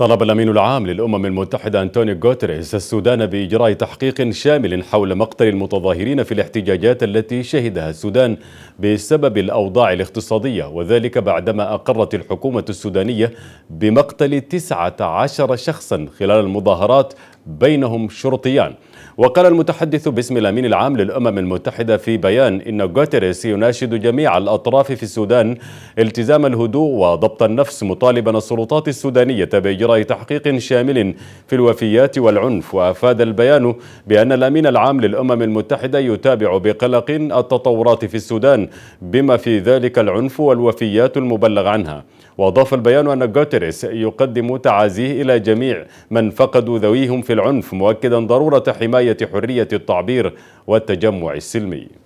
طلب الأمين العام للأمم المتحدة أنتوني غوتريس السودان بإجراء تحقيق شامل حول مقتل المتظاهرين في الاحتجاجات التي شهدها السودان بسبب الأوضاع الاقتصادية وذلك بعدما أقرت الحكومة السودانية بمقتل 19 شخصا خلال المظاهرات بينهم شرطيان وقال المتحدث باسم الأمين العام للأمم المتحدة في بيان إن غوتيريس يناشد جميع الأطراف في السودان التزام الهدوء وضبط النفس مطالبا السلطات السودانية بإجراء تحقيق شامل في الوفيات والعنف وأفاد البيان بأن الأمين العام للأمم المتحدة يتابع بقلق التطورات في السودان بما في ذلك العنف والوفيات المبلغ عنها وأضاف البيان أن غوتيريس يقدم تعازيه إلى جميع من فقدوا ذويهم في العنف مؤكدا ضرورة حماية حرية التعبير والتجمع السلمي